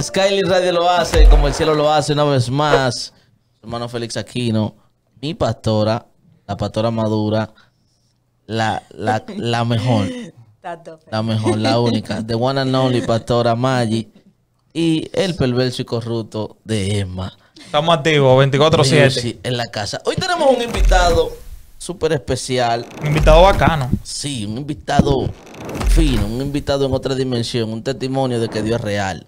Skyly Radio lo hace, como el cielo lo hace una vez más. hermano Félix Aquino, mi pastora, la pastora madura, la, mejor. La mejor, la única. The one and only pastora Maggi. Y el perverso y corrupto de Emma. Estamos activos 24-7. En la casa. Hoy tenemos un invitado súper especial. Un invitado bacano. Sí, un invitado fino, un invitado en otra dimensión, un testimonio de que Dios es real.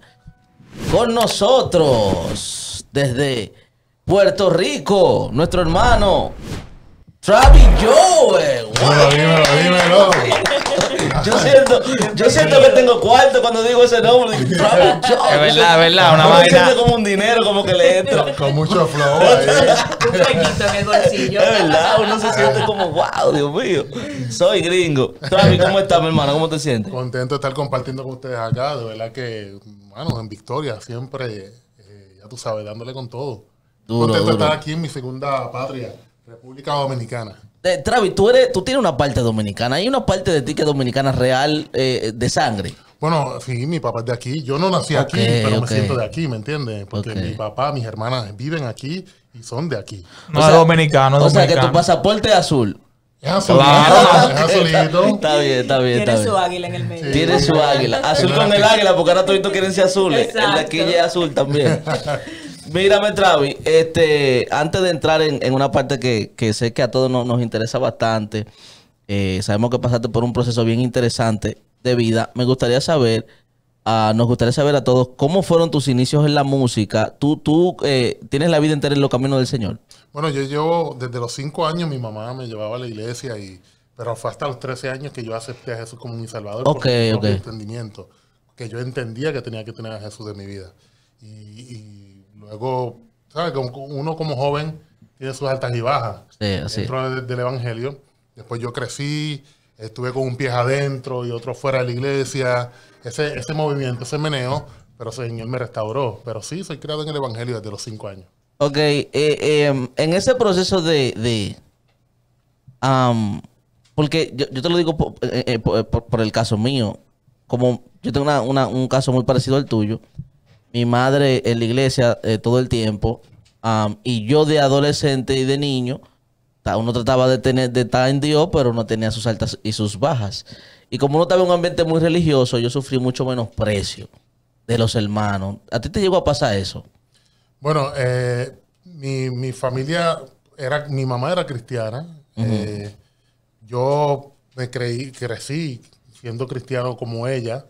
Con nosotros, desde Puerto Rico, nuestro hermano Travis Joe. dímelo, Yo siento, yo siento que tengo cuarto cuando digo ese nombre. Travis Joe. Es verdad, es verdad, una vaina. siente como un dinero, como que le entro. Con mucho flow ahí. Un pequito en el bolsillo. Es verdad, uno se siente como, wow, Dios mío. Soy gringo. Travis, ¿cómo estás, mi hermano? ¿Cómo te sientes? Contento de estar compartiendo con ustedes acá. De verdad que bueno, en Victoria, siempre, eh, ya tú sabes, dándole con todo. Duro, Contento aquí en mi segunda patria, República Dominicana. Travis, tú, eres, tú tienes una parte dominicana. ¿Hay una parte de ti que es dominicana real eh, de sangre? Bueno, sí, mi papá es de aquí. Yo no nací aquí, pero me siento de aquí, ¿me entiendes? Porque mi papá, mis hermanas viven aquí y son de aquí. No, o dominicano, O sea, que tu pasaporte es azul. Es azul. Claro. Es azulito. Está bien, está bien. Tiene su águila en el medio. Tiene su águila. Azul con el águila, porque ahora todos quieren ser azules. Exacto. El de aquí ya es azul también. Mírame, Travi, este, antes de entrar en, una parte que, sé que a todos nos, interesa bastante, eh, sabemos que pasaste por un proceso bien interesante de vida. Me gustaría saber nos gustaría saber a todos cómo fueron tus inicios en la música. Tú, tú eh, tienes la vida entera en los caminos del Señor. Bueno, yo llevo desde los cinco años, mi mamá me llevaba a la iglesia, y, pero fue hasta los 13 años que yo acepté a Jesús como mi salvador. Ok, Entendimiento, que yo entendía que tenía que tener a Jesús de mi vida. Y, luego, ¿sabes? Uno como joven tiene sus altas y bajas. Sí, así. Dentro del evangelio. Después yo crecí, estuve con un pie adentro y otro fuera de la iglesia, ese, ese movimiento, ese meneo, pero Señor me restauró. Pero sí, soy creado en el Evangelio desde los cinco años. Ok, eh, eh, en ese proceso de... porque yo, te lo digo eh, por, el caso mío, como yo tengo un caso muy parecido al tuyo, mi madre en la iglesia todo el tiempo, y yo de adolescente y de niño, uno trataba de, tener, de estar en Dios, pero uno tenía sus altas y sus bajas. Y como uno estaba en un ambiente muy religioso, yo sufrí mucho menosprecio de los hermanos. ¿A ti te llegó a pasar eso? Bueno, eh, mi, mi, familia era, mi mamá era cristiana. Eh, yo me creí, crecí siendo cristiano como ella.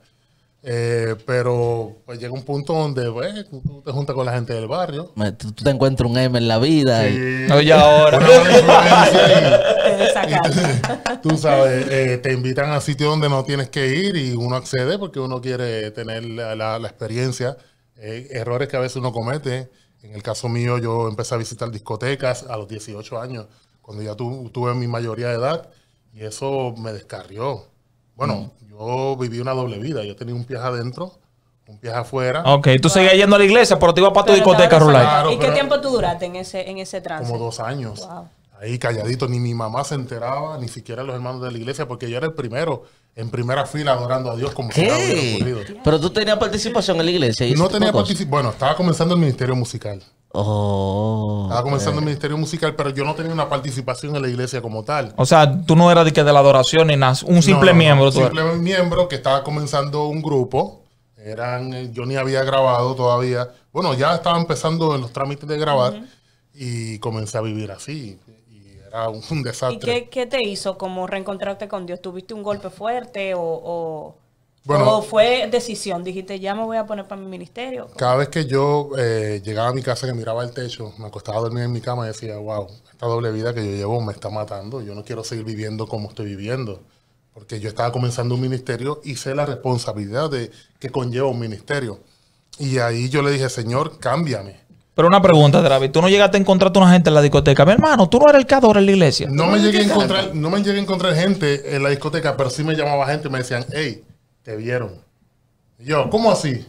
Eh, pero pues llega un punto donde pues, tú te juntas con la gente del barrio. Tú, te encuentras un M en la vida. Y... Oye, ahora. tú sabes, eh, te invitan a sitios donde no tienes que ir y uno accede porque uno quiere tener la, experiencia. Eh, errores que a veces uno comete. En el caso mío, yo empecé a visitar discotecas a los 18 años, cuando ya tuve mi mayoría de edad, y eso me descarrió bueno, mm. yo viví una doble vida. Yo tenía un pie adentro, un pie afuera. Ok, tú seguías yendo a la iglesia, pero te ibas para tu discoteca, Rulay. ¿Y qué tiempo tú duraste en ese, en ese trance? Como dos años. Ahí calladito, ni mi mamá se enteraba, ni siquiera los hermanos de la iglesia, porque yo era el primero en primera fila adorando a Dios como ¿Qué? si Pero tú tenías participación en la iglesia. Y no tenía participación. Bueno, estaba comenzando el ministerio musical. Oh, Estaba comenzando eh. el ministerio musical, pero yo no tenía una participación en la iglesia como tal. O sea, tú no eras de la adoración ni nada, un simple miembro. Un simple miembro que estaba comenzando un grupo. Eran, eh, yo ni había grabado todavía. Bueno, ya estaba empezando en los trámites de grabar y comencé a vivir así. era un, desastre. ¿Y qué, te hizo como reencontrarte con Dios? ¿Tuviste un golpe fuerte o bueno, fue decisión? Dijiste, ya me voy a poner para mi ministerio. Cada vez que yo eh, llegaba a mi casa, que miraba el techo, me acostaba a dormir en mi cama y decía, wow, esta doble vida que yo llevo me está matando. Yo no quiero seguir viviendo como estoy viviendo. Porque yo estaba comenzando un ministerio y sé la responsabilidad de que conlleva un ministerio. Y ahí yo le dije, Señor, cámbiame. Pero una pregunta, David, Tú no llegaste a encontrarte una gente en la discoteca. Mi hermano, tú no eres el cador en la iglesia. No me, llegué a encontrar, no me llegué a encontrar gente en la discoteca, pero sí me llamaba gente y me decían, hey, te vieron. yo, ¿cómo así?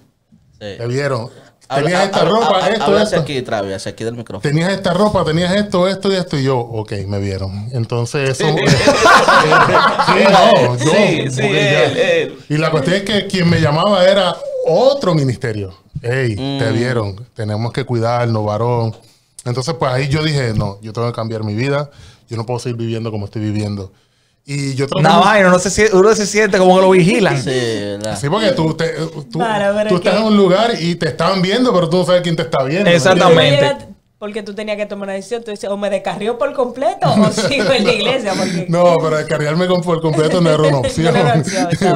Te vieron. Tenías esta ropa, esto, esto, esto. aquí, aquí del micrófono. Tenías esta ropa, tenías esto, esto y esto. Y yo, ok, me vieron. Entonces, eso. sí, no, yo, Y la cuestión es que quien me llamaba era otro ministerio. Ey, te mm. vieron. Tenemos que cuidarnos, varón. Entonces, pues ahí yo dije, no, yo tengo que cambiar mi vida. Yo no puedo seguir viviendo como estoy viviendo. Y yo también. No, vaina, no se, uno se siente como que lo vigilan. Sí, sí porque tú, tú, tú estás en un lugar y te están viendo, pero tú no sabes quién te está viendo. Exactamente. Porque tú tenías que tomar una decisión. Tú dices, o me descarrió por completo o sigo en la iglesia. No, pero descarriarme por completo no era una opción.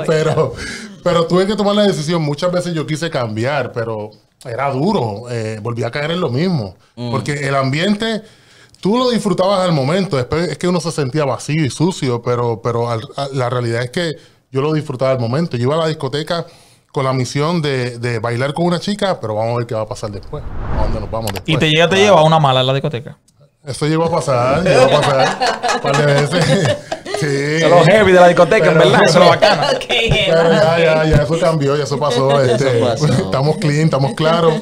pero, pero tuve que tomar la decisión. Muchas veces yo quise cambiar, pero era duro. Eh, volví a caer en lo mismo. Mm. Porque el ambiente tú lo disfrutabas al momento, después es que uno se sentía vacío y sucio, pero, pero la realidad es que yo lo disfrutaba al momento. Yo iba a la discoteca con la misión de, de, bailar con una chica, pero vamos a ver qué va a pasar después, a dónde nos vamos después. Y te llega, te lleva una mala en la discoteca. Eso llegó a pasar, llegó a pasar. de veces los heavy de la discoteca, en verdad, eso es bacano. ya, ya, ya, eso cambió, ya eso este, pasó. Estamos clean, estamos claros.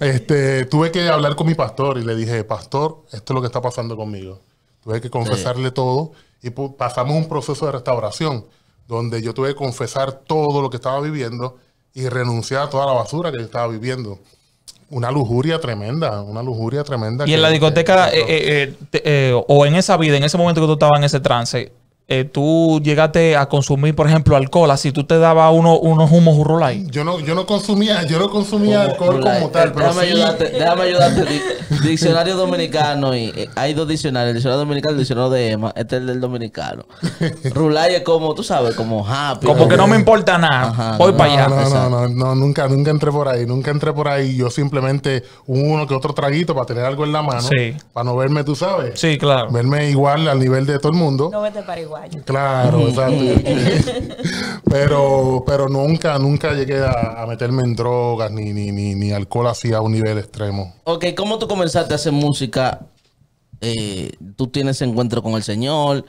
Este, tuve que hablar con mi pastor y le dije, pastor, esto es lo que está pasando conmigo. Tuve que confesarle todo y pasamos un proceso de restauración donde yo tuve que confesar todo lo que estaba viviendo y renunciar a toda la basura que estaba viviendo una lujuria tremenda, una lujuria tremenda. Y en la discoteca, eh, eh, eh, o en esa vida, en ese momento que tú estabas en ese trance, eh, tú llegaste a consumir, por ejemplo, alcohol, así tú te dabas uno, unos humos urulay. Yo no, yo no consumía, yo no consumía alcohol como tal. Eh, pero déjame, ayudarte, déjame ayudarte. diccionario dominicano y eh, hay dos diccionarios, el diccionario dominicano y el diccionario de Emma. Este es el del dominicano. Rulay es como, tú sabes, como happy. Como que no me importa nada. Voy para allá. No, no, no, no, nunca, nunca entré por ahí, nunca entré por ahí. Yo simplemente uno que otro traguito para tener algo en la mano. Para no verme, tú sabes. Sí, claro. Verme igual al nivel de todo el mundo. No vete para igual. Claro, exacto. pero, pero nunca, nunca llegué a, meterme en drogas ni, ni, alcohol así a un nivel extremo. Ok, ¿cómo tú comenzaste a hacer música? Eh, tú tienes encuentro con el Señor,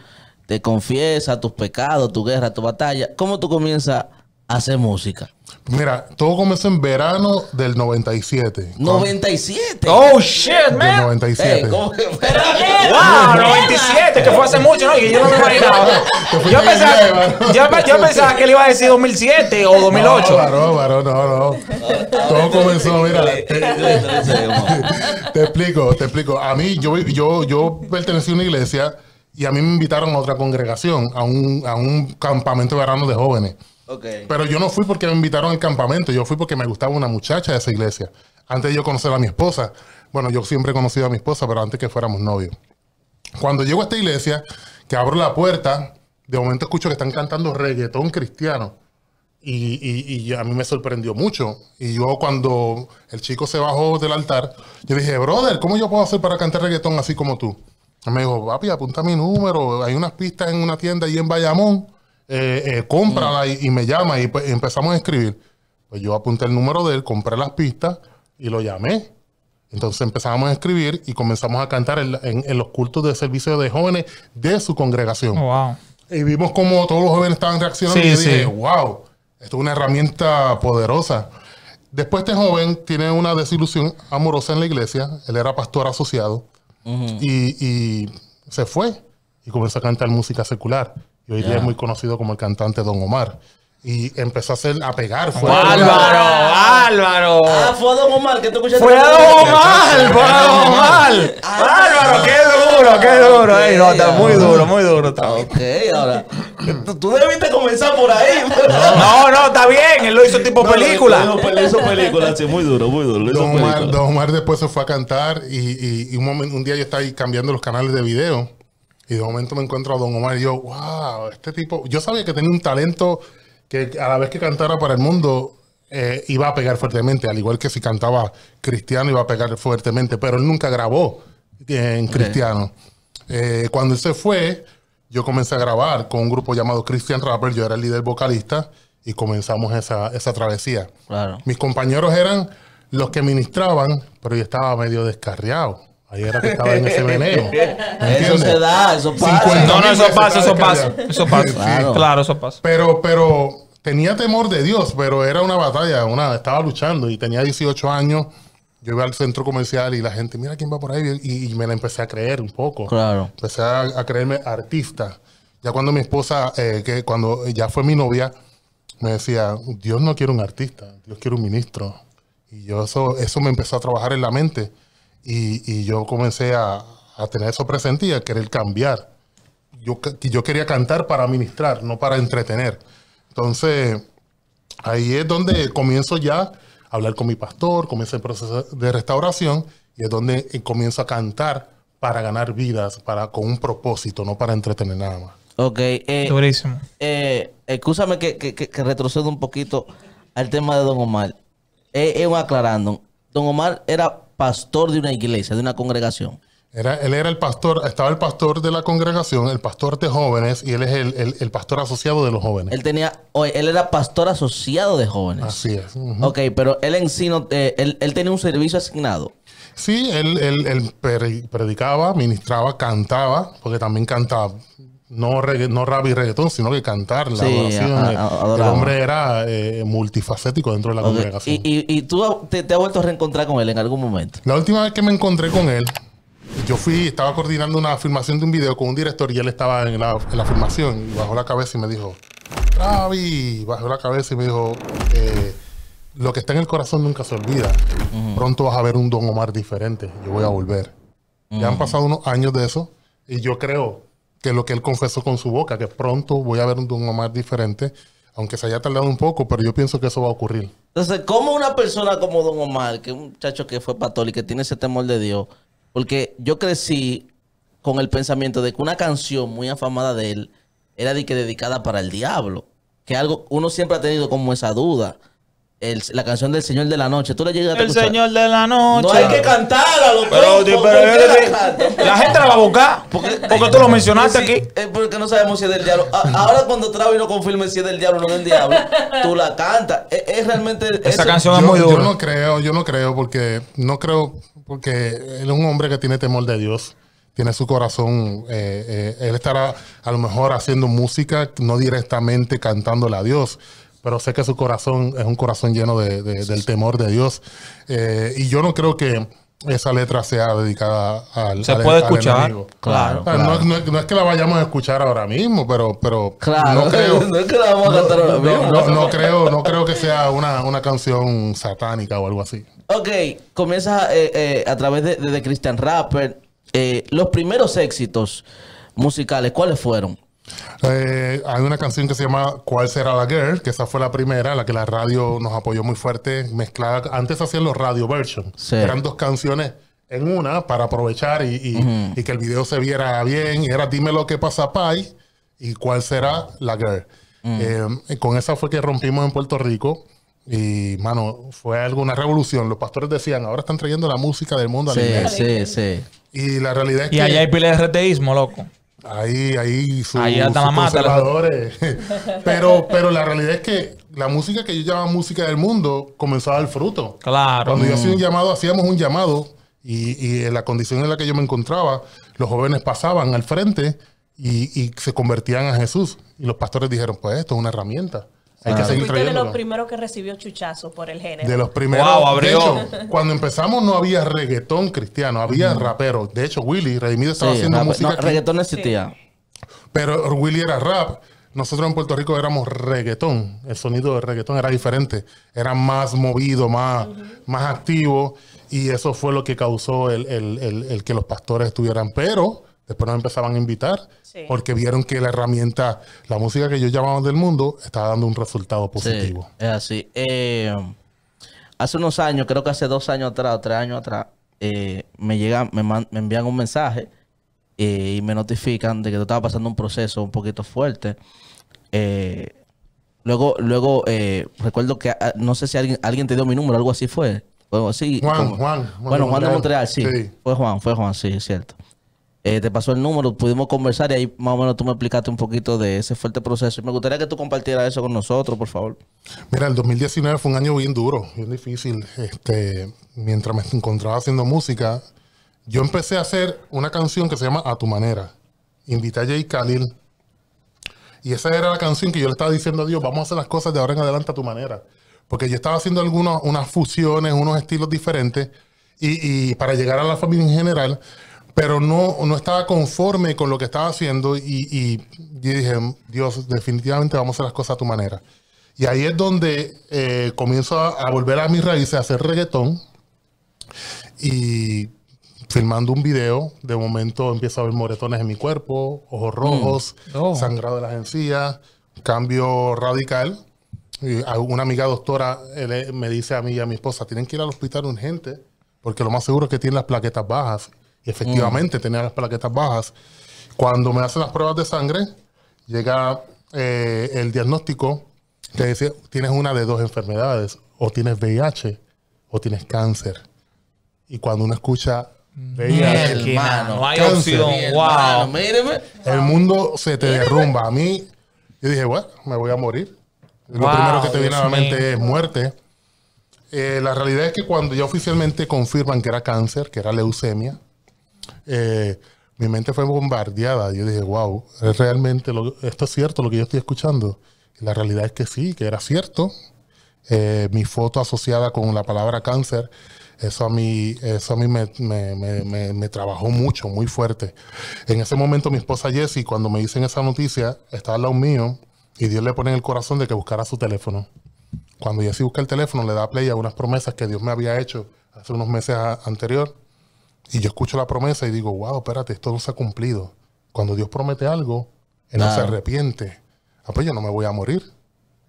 te confiesa tus pecados, tu guerra, tu batalla. ¿Cómo tú comienzas a hacer música? Mira, todo comenzó en verano del 97. ¿97? Oh shit, man. 97. ¡97! que fue hace mucho, ¿no? Y yo no me imaginaba. Yo pensaba, yo, pensaba que él iba a decir 2007 o 2008. no, no. Todo comenzó, mira. Te, explico, te explico. A mí, yo, yo, yo pertenecí a una iglesia y a mí me invitaron a otra congregación, a un, campamento de verano de jóvenes. Pero yo no fui porque me invitaron al campamento, yo fui porque me gustaba una muchacha de esa iglesia. Antes de yo conocer a mi esposa, bueno, yo siempre he conocido a mi esposa, pero antes que fuéramos novios. Cuando llego a esta iglesia, que abro la puerta, de momento escucho que están cantando reggaetón cristiano. Y, a mí me sorprendió mucho. Y yo cuando el chico se bajó del altar, yo dije, brother, ¿cómo yo puedo hacer para cantar reggaetón así como tú? me dijo, papi, apunta mi número, hay unas pistas en una tienda ahí en Bayamón, eh, eh, cómprala y, me llama y pues, empezamos a escribir. Pues yo apunté el número de él, compré las pistas y lo llamé. Entonces empezamos a escribir y comenzamos a cantar en, los cultos de servicio de jóvenes de su congregación. Oh, wow. Y vimos como todos los jóvenes estaban reaccionando y dije, wow, esto es una herramienta poderosa. Después este joven tiene una desilusión amorosa en la iglesia, él era pastor asociado y, se fue y comenzó a cantar música secular. Y hoy día es muy conocido como el cantante Don Omar y empezó a hacer a pegar. Álvaro, Álvaro. Ah, fue a Don Omar que tú escuchaste. Fue Don Omar, fue Don Omar. Ah, Álvaro, qué duro, qué duro. no, está muy duro, muy duro. Está. Ok, ahora. Tú debiste comenzar por ahí. No, no, está bien. Él lo hizo tipo película. Lo, hizo película, sí, muy duro, muy duro. Don, Omar, después se fue a cantar y, un, un día yo estaba ahí cambiando los canales de video. Y de momento me encuentro a Don Omar y yo, wow, este tipo, yo sabía que tenía un talento que a la vez que cantara para el mundo eh, iba a pegar fuertemente, al igual que si cantaba cristiano iba a pegar fuertemente, pero él nunca grabó en cristiano. Eh, cuando él se fue, yo comencé a grabar con un grupo llamado Christian Rapper, yo era el líder vocalista y comenzamos esa, travesía. Mis compañeros eran los que ministraban, pero yo estaba medio descarriado. Ahí era que estaba en ese veneno. eso se da, eso pasa. No, no, eso pasa, eso pasa. Eso pasa. Claro. eso pasa. Pero, pero tenía temor de Dios, pero era una batalla, una, estaba luchando y tenía 18 años. Yo iba al centro comercial y la gente, mira quién va por ahí. Y, me la empecé a creer un poco. Claro. Empecé a, creerme artista. Ya cuando mi esposa, eh, que cuando ya fue mi novia, me decía, Dios no quiere un artista, Dios quiere un ministro. Y yo eso, eso me empezó a trabajar en la mente. Y, yo comencé a, tener eso presente a querer cambiar. Yo, yo quería cantar para ministrar, no para entretener. Entonces, ahí es donde comienzo ya a hablar con mi pastor, comienza el proceso de restauración y es donde eh, comienzo a cantar para ganar vidas, para con un propósito, no para entretener nada más. Ok. Eh, Durísimo. Eh, excúsame que, que, retrocedo un poquito al tema de Don Omar. Es eh, un aclarando. Don Omar era pastor de una iglesia, de una congregación. Era, él era el pastor, estaba el pastor de la congregación, el pastor de jóvenes, y él es el, pastor asociado de los jóvenes. Él tenía, él era pastor asociado de jóvenes. Así es. Ok, pero él en sí no, eh, él, tenía un servicio asignado. Sí, él, él predicaba, ministraba, cantaba, porque también cantaba no, regga, no rap y reggaetón, sino que cantar, la el hombre era eh, multifacético dentro de la congregación. ¿Y, y, tú te, has vuelto a reencontrar con él en algún momento? La última vez que me encontré con él, yo fui, estaba coordinando una filmación de un video con un director y él estaba en la, en filmación y bajó la cabeza y me dijo, Ravi, bajó la cabeza y me dijo, eh, lo que está en el corazón nunca se olvida. Pronto vas a ver un Don Omar diferente. Yo voy a volver. Ya han pasado unos años de eso y yo creo que lo que él confesó con su boca, que pronto voy a ver un Omar diferente, aunque se haya tardado un poco, pero yo pienso que eso va a ocurrir. Entonces, ¿cómo una persona como Don Omar, que es un muchacho que fue y que tiene ese temor de Dios? Porque yo crecí con el pensamiento de que una canción muy afamada de él era de que dedicada para el diablo, que algo uno siempre ha tenido como esa duda la canción del Señor de la Noche. Tú la llegas a El Señor de la Noche. No hay que cantarla, la, gente la va a buscar. Porque, porque tú lo mencionaste aquí. porque no sabemos si es del diablo. ahora, cuando Travi no confirme si es del diablo o no del diablo, tú la cantas. Es, realmente. Esa canción es muy dura. Yo no creo, yo no creo, porque no creo. Porque él es un hombre que tiene temor de Dios tiene su corazón, eh, eh él estará a lo mejor haciendo música, no directamente cantándole a Dios, pero sé que su corazón es un corazón lleno de, del temor de Dios. Eh, y yo no creo que esa letra sea dedicada al Se puede escuchar. claro. Ah, no, es que la vayamos a escuchar ahora mismo, pero, pero claro, no creo. No que creo, que sea una, canción satánica o algo así. Ok, comienza eh, eh, a través de, de, Christian Rapper. los primeros éxitos musicales, ¿cuáles fueron? Eh, hay una canción que se llama ¿Cuál será la girl? Que esa fue la primera, la que la radio nos apoyó muy fuerte, mezclada. Antes hacían los radio version. Eran dos canciones en una para aprovechar y, que el video se viera bien. Era Dime lo que pasa, Pai, y ¿Cuál será la girl? Mm. Eh, con esa fue que rompimos en Puerto Rico. Y, mano, fue algo, una revolución. Los pastores decían, ahora están trayendo la música del mundo sí, Sí, sí, sí. Y la realidad es y que... Y allá hay pila de loco. Ahí, ahí, sus conservadores. pero, pero la realidad es que la música que yo llamaba música del mundo comenzaba al fruto. Claro. Cuando yo mm. hacía un llamado, hacíamos un llamado y, en la condición en la que yo me encontraba, los jóvenes pasaban al frente y, y se convertían a Jesús. Y los pastores dijeron, pues esto es una herramienta. Hay que seguir de los primeros que recibió chuchazo por el género. De los primeros. cuando empezamos no había reggaetón cristiano, había rapero. De hecho, Willy Redimido estaba haciendo música. No, reggaetón existía. Pero Willy era rap. Nosotros en Puerto Rico éramos reggaetón. El sonido de reggaetón era diferente. Era más movido, más, más activo. Y eso fue lo que causó el, el que los pastores estuvieran. Pero Después me empezaban a invitar porque vieron que la herramienta, la música que yo llamaban del mundo, estaba dando un resultado positivo. es así. Eh, hace unos años, creo que hace dos años atrás o tres años atrás, eh, me, llegan, me, envían un mensaje eh, y me notifican de que estaba pasando un proceso un poquito fuerte. luego, luego recuerdo que ah, no sé si alguien, te dio mi número, algo así fue. Bueno, Juan, Juan, Bueno, Juan de Montreal, sí. Fue Juan, fue Juan, sí, es cierto. Eh, te pasó el número, pudimos conversar y ahí más o menos tú me explicaste un poquito de ese fuerte proceso. Y me gustaría que tú compartieras eso con nosotros, por favor. Mira, el 2019 fue un año bien duro, bien difícil. Este, mientras me encontraba haciendo música, yo empecé a hacer una canción que se llama A tu manera. Invité a Jay Khalil. Y esa era la canción que yo le estaba diciendo a Dios, vamos a hacer las cosas de ahora en adelante a tu manera. Porque yo estaba haciendo algunas unas fusiones, unos estilos diferentes. y para llegar a la familia en general, pero no, no estaba conforme con lo que estaba haciendo y, dije, Dios, definitivamente vamos a hacer las cosas a tu manera. Y ahí es donde eh, comienzo a, volver a mis raíces, a hacer reggaetón y filmando un video, de momento empiezo a ver moretones en mi cuerpo, ojos mm. rojos, oh. sangrado de las encías, cambio radical. una amiga doctora eh, me dice a mí y a mi esposa, tienen que ir al hospital urgente porque lo más seguro es que tienen las plaquetas bajas efectivamente mm. tenía las plaquetas bajas. Cuando me hacen las pruebas de sangre, llega eh, el diagnóstico que dice, tienes una de dos enfermedades, o tienes VIH o tienes cáncer. Y cuando uno escucha VIH, el, el mundo se te derrumba. A mí, yo dije, bueno, me voy a morir. Lo primero que te viene a la mente es muerte. Eh, la realidad es que cuando ya oficialmente confirman que era cáncer, que era leucemia, eh, mi mente fue bombardeada. Yo dije, wow, ¿es realmente lo, esto es cierto lo que yo estoy escuchando. Y la realidad es que sí, que era cierto. Eh, mi foto asociada con la palabra cáncer, eso a mí, eso me, trabajó mucho, muy fuerte. En ese momento mi esposa Jessie, cuando me dicen esa noticia, estaba al lado mío y Dios le pone en el corazón de que buscara su teléfono. Cuando Jessie busca el teléfono, le da play a unas promesas que Dios me había hecho hace unos meses anterior y yo escucho la promesa y digo, wow, espérate, esto no se ha cumplido. Cuando Dios promete algo, Él no se arrepiente. Ah, pues yo no me voy a morir.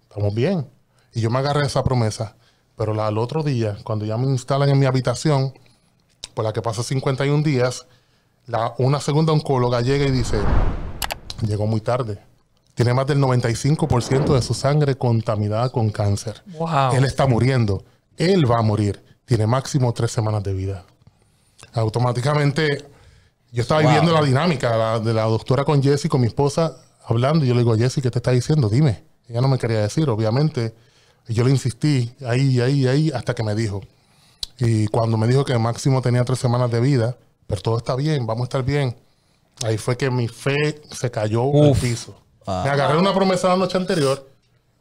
Estamos bien. Y yo me agarré a esa promesa. Pero al otro día, cuando ya me instalan en mi habitación, por la que pasa 51 días, la, una segunda oncóloga llega y dice, llegó muy tarde. Tiene más del 95% de su sangre contaminada con cáncer. Él está muriendo. Él va a morir. Tiene máximo tres semanas de vida automáticamente yo estaba viendo la dinámica de la doctora con Jessy, con mi esposa, hablando. Y yo le digo, Jessy, ¿qué te está diciendo? Dime. Ella no me quería decir, obviamente. yo le insistí ahí, ahí, ahí, hasta que me dijo. Y cuando me dijo que máximo tenía tres semanas de vida, pero todo está bien, vamos a estar bien. Ahí fue que mi fe se cayó un al piso. Ah. Me agarré una promesa la noche anterior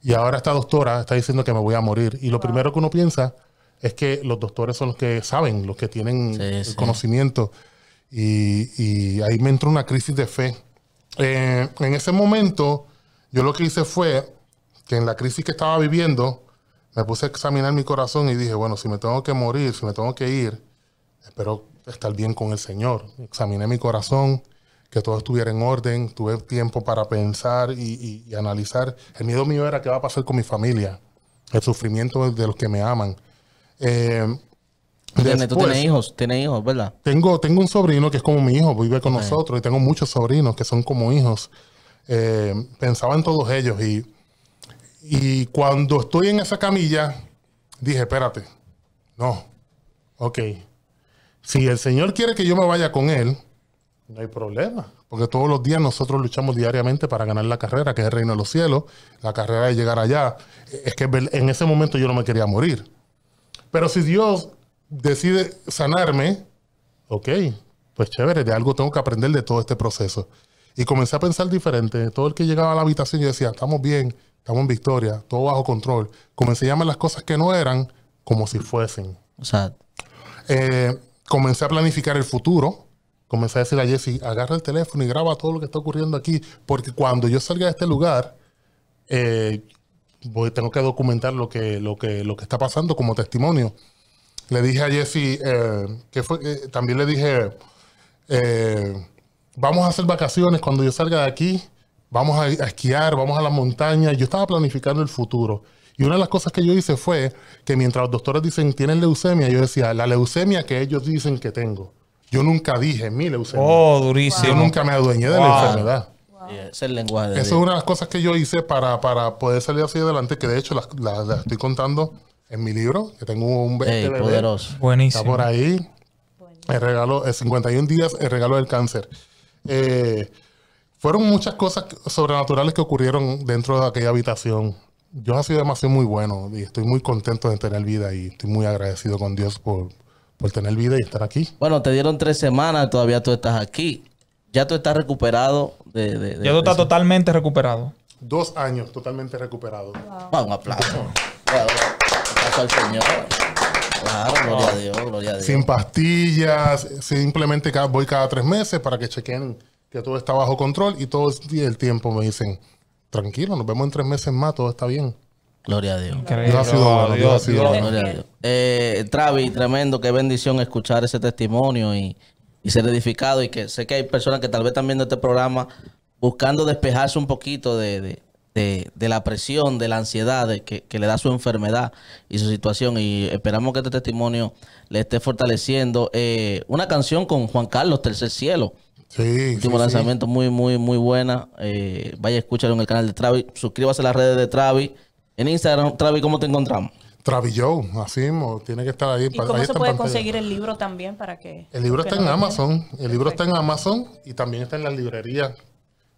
y ahora esta doctora está diciendo que me voy a morir. Y lo ah. primero que uno piensa es que los doctores son los que saben, los que tienen el conocimiento. Y, ahí me entró una crisis de fe. Eh, en ese momento, yo lo que hice fue que en la crisis que estaba viviendo, me puse a examinar mi corazón y dije, bueno, si me tengo que morir, si me tengo que ir, espero estar bien con el Señor. Examiné mi corazón, que todo estuviera en orden, tuve tiempo para pensar y analizar. El miedo mío era qué va a pasar con mi familia, el sufrimiento de los que me aman. Eh, hijos, ¿verdad? Tengo, tengo un sobrino que es como mi hijo, vive con nosotros y tengo muchos sobrinos que son como hijos. Eh, pensaba en todos ellos y, y cuando estoy en esa camilla, dije, espérate, no, ok, si el Señor quiere que yo me vaya con Él, no hay problema, porque todos los días nosotros luchamos diariamente para ganar la carrera, que es el reino de los cielos, la carrera de llegar allá. Es que en ese momento yo no me quería morir pero si Dios decide sanarme, ok, pues chévere, de algo tengo que aprender de todo este proceso. Y comencé a pensar diferente. Todo el que llegaba a la habitación yo decía, estamos bien, estamos en victoria, todo bajo control. Comencé a llamar las cosas que no eran como si fuesen. O eh, comencé a planificar el futuro. Comencé a decirle a Jesse, agarra el teléfono y graba todo lo que está ocurriendo aquí, porque cuando yo salga de este lugar, eh, tengo que documentar lo que, lo, que, lo que está pasando como testimonio. Le dije a Jesse, eh, que eh, también le dije, eh, vamos a hacer vacaciones cuando yo salga de aquí, vamos a, esquiar, vamos a la montaña. Yo estaba planificando el futuro. Y una de las cosas que yo hice fue que mientras los doctores dicen tienen leucemia, yo decía, la leucemia que ellos dicen que tengo. Yo nunca dije mi leucemia. Oh, durísimo. Yo nunca me adueñé de la enfermedad es el lenguaje Eso es una de las cosas que yo hice para, poder salir así adelante, que de hecho las la, estoy contando en mi libro, que tengo un hey, Buenísimo. Está por ahí. El regalo, el eh, 51 días, el regalo del cáncer. Eh, fueron muchas cosas sobrenaturales que ocurrieron dentro de aquella habitación. Yo ha sido demasiado muy bueno y estoy muy contento de tener vida y estoy muy agradecido con Dios por, por tener vida y estar aquí. Bueno, te dieron tres semanas, todavía tú estás aquí. Ya tú estás recuperado yo está totalmente recuperado. Dos años totalmente recuperado. un aplauso. al Señor. gloria a Dios, Sin pastillas, simplemente voy cada tres meses para que chequen que todo está bajo control y todo el tiempo me dicen, tranquilo, nos vemos en tres meses más, todo está bien. Gloria a Dios. Gracias Dios eh, Travis, tremendo, qué bendición escuchar ese testimonio y y ser edificado. Y que sé que hay personas que tal vez están viendo este programa buscando despejarse un poquito de, la presión, de la ansiedad que, que, le da su enfermedad y su situación. Y esperamos que este testimonio le esté fortaleciendo. Eh, una canción con Juan Carlos, Tercer Cielo. Sí, Último lanzamiento muy, muy, muy buena. Eh, vaya a escucharlo en el canal de Travi Suscríbase a las redes de Travi En Instagram, Travi ¿cómo te encontramos? Travis Joe, así mismo, tiene que estar ahí. ¿Y cómo se puede conseguir el libro también para que...? El libro está en Amazon, el libro está en Amazon y también está en la librería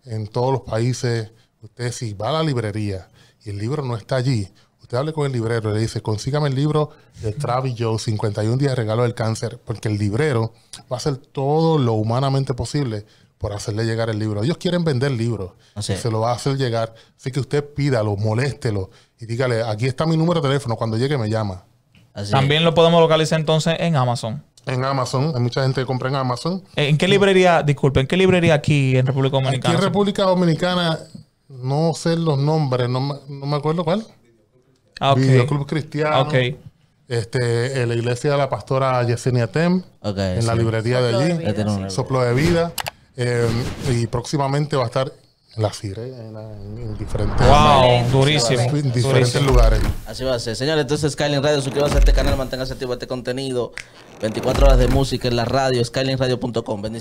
en todos los países. Usted si va a la librería y el libro no está allí, usted hable con el librero y le dice, consígame el libro de Travi Joe, 51 días de regalo del cáncer, porque el librero va a hacer todo lo humanamente posible por hacerle llegar el libro. Ellos quieren vender libros. Así se lo va a hacer llegar. Así que usted pídalo, moléstelo y dígale, aquí está mi número de teléfono, cuando llegue me llama. También lo podemos localizar entonces en Amazon. En Amazon, hay mucha gente que compra en Amazon. Eh, ¿En qué librería, disculpe, en qué librería aquí en República Dominicana? Aquí en República Dominicana, no sé los nombres, no, me acuerdo cuál. Ah, okay. Videoclub Cristiano. Este, en la iglesia de la pastora Yesenia Tem. en la librería de allí. Este Soplo de vida. Eh, y próximamente va a estar en la sirena, en, diferentes, lugares, Así va a ser. Señores, entonces Skyline Radio, suscríbase a este canal, manténgase activo este contenido. 24 horas de música en la radio, skylineradio.com. Bendiciones.